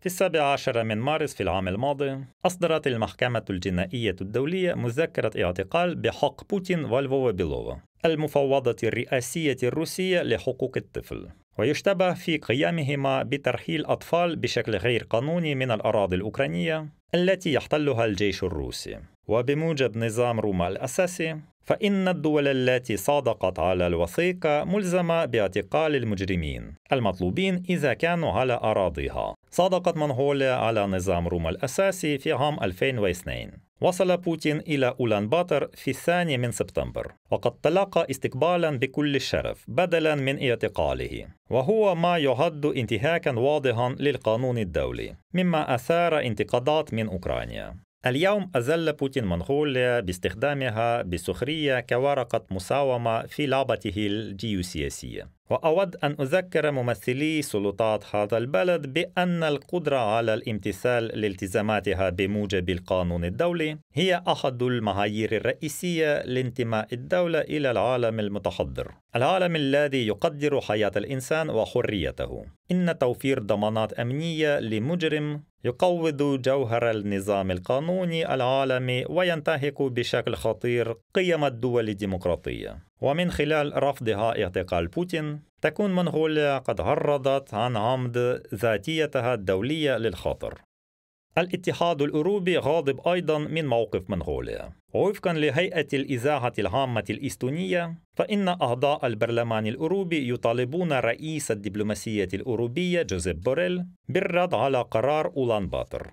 في السابع عشر من مارس في العام الماضي أصدرت المحكمة الجنائية الدولية مذكرة اعتقال بحق بوتين بيلوفا المفوضة الرئاسية الروسية لحقوق الطفل ويشتبه في قيامهما بترحيل أطفال بشكل غير قانوني من الأراضي الأوكرانية التي يحتلها الجيش الروسي وبموجب نظام روما الأساسي فإن الدول التي صادقت على الوثيقة ملزمة باعتقال المجرمين المطلوبين إذا كانوا على أراضيها صادقت منغوليا على نظام روما الأساسي في عام 2002 وصل بوتين إلى أولان باتر في الثاني من سبتمبر وقد تلقى استقبالا بكل الشرف بدلا من اعتقاله وهو ما يعد انتهاكا واضحا للقانون الدولي مما أثار انتقادات من أوكرانيا اليوم أزل بوتين منغوليا باستخدامها بسخرية كورقة مساومة في لعبته الجيوسياسية وأود أن أذكر ممثلي سلطات هذا البلد بأن القدرة على الامتثال لالتزاماتها بموجب القانون الدولي هي أحد المعايير الرئيسية لانتماء الدولة إلى العالم المتحضر، العالم الذي يقدر حياة الإنسان وحريته. إن توفير ضمانات أمنية لمجرم يقوض جوهر النظام القانوني العالمي وينتهك بشكل خطير قيم الدول الديمقراطية ومن خلال رفضها اعتقال بوتين تكون منغوليا قد عرضت عن عمد ذاتيتها الدولية للخطر الاتحاد الأوروبي غاضب أيضا من موقف منغوليا وفقا لهيئة الإذاعة العامة الإستونية فإن أعضاء البرلمان الأوروبي يطالبون رئيس الدبلوماسية الأوروبية جوزيف بوريل بالرد على قرار أولان باتر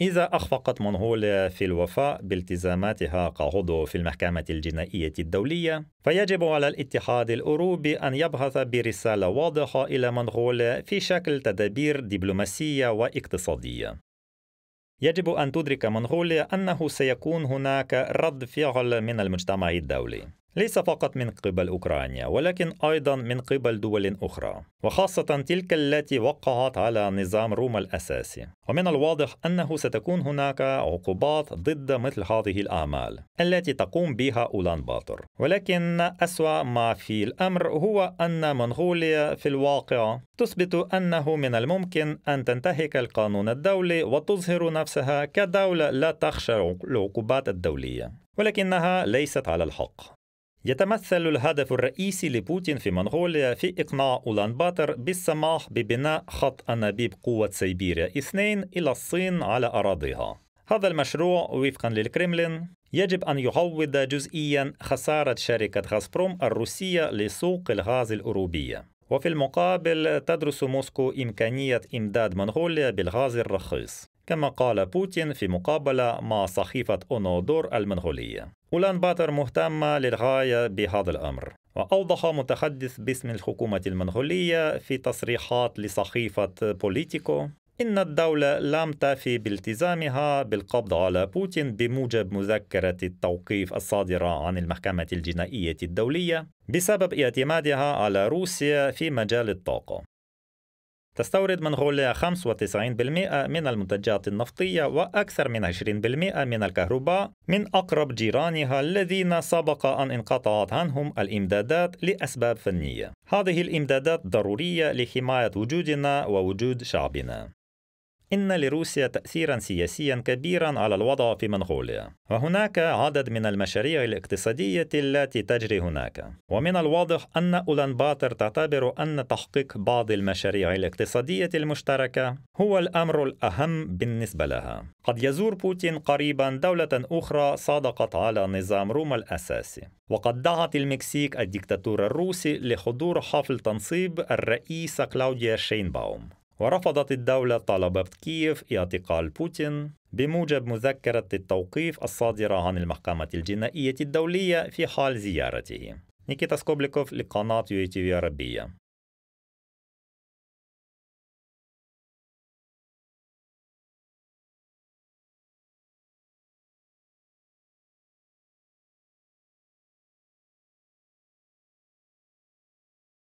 إذا أخفقت منغوليا في الوفاء بالتزاماتها كعضو في المحكمة الجنائية الدولية، فيجب على الاتحاد الأوروبي أن يبحث برسالة واضحة إلى منغوليا في شكل تدابير دبلوماسية واقتصادية. يجب أن تدرك منغوليا أنه سيكون هناك رد فعل من المجتمع الدولي ليس فقط من قبل أوكرانيا ولكن أيضا من قبل دول أخرى وخاصة تلك التي وقعت على نظام روما الأساسي ومن الواضح أنه ستكون هناك عقوبات ضد مثل هذه الأعمال التي تقوم بها أولان باطر ولكن أسوأ ما في الأمر هو أن منغوليا في الواقع تثبت أنه من الممكن أن تنتهك القانون الدولي وتظهر نفسها كدولة لا تخشى العقوبات الدولية ولكنها ليست على الحق يتمثل الهدف الرئيسي لبوتين في منغوليا في إقناع أولان باتر بالسماح ببناء خط أنابيب قوة سيبيريا اثنين إلى الصين على أراضيها هذا المشروع وفقا للكريملين يجب أن يعوض جزئيا خسارة شركة غازبروم الروسية لسوق الغاز الأوروبية وفي المقابل تدرس موسكو إمكانية إمداد منغوليا بالغاز الرخيص كما قال بوتين في مقابلة مع صحيفة أونودور المنغولية أولان باتر مهتمة للغاية بهذا الأمر وأوضح متحدث باسم الحكومة المنغولية في تصريحات لصحيفة بوليتيكو إن الدولة لم تفي بالتزامها بالقبض على بوتين بموجب مذكرة التوقيف الصادرة عن المحكمة الجنائية الدولية بسبب اعتمادها على روسيا في مجال الطاقة تستورد منغوليا 95% من المنتجات النفطية وأكثر من 20% من الكهرباء من أقرب جيرانها الذين سبق أن انقطعت عنهم الإمدادات لأسباب فنية. هذه الإمدادات ضرورية لحماية وجودنا ووجود شعبنا. إن لروسيا تأثيرا سياسيا كبيرا على الوضع في منغوليا وهناك عدد من المشاريع الاقتصادية التي تجري هناك ومن الواضح أن أولان باتر تعتبر أن تحقيق بعض المشاريع الاقتصادية المشتركة هو الأمر الأهم بالنسبة لها قد يزور بوتين قريبا دولة أخرى صادقت على نظام روما الأساسي وقد دعت المكسيك الدكتاتور الروسي لحضور حفل تنصيب الرئيسة كلاوديا شينباوم ورفضت الدولة طلبة كييف اعتقال بوتين بموجب مذكرة التوقيف الصادرة عن المحكمة الجنائية الدولية في حال زيارته نيكيتا سكوبليكوف لقناة يوتيوب عربية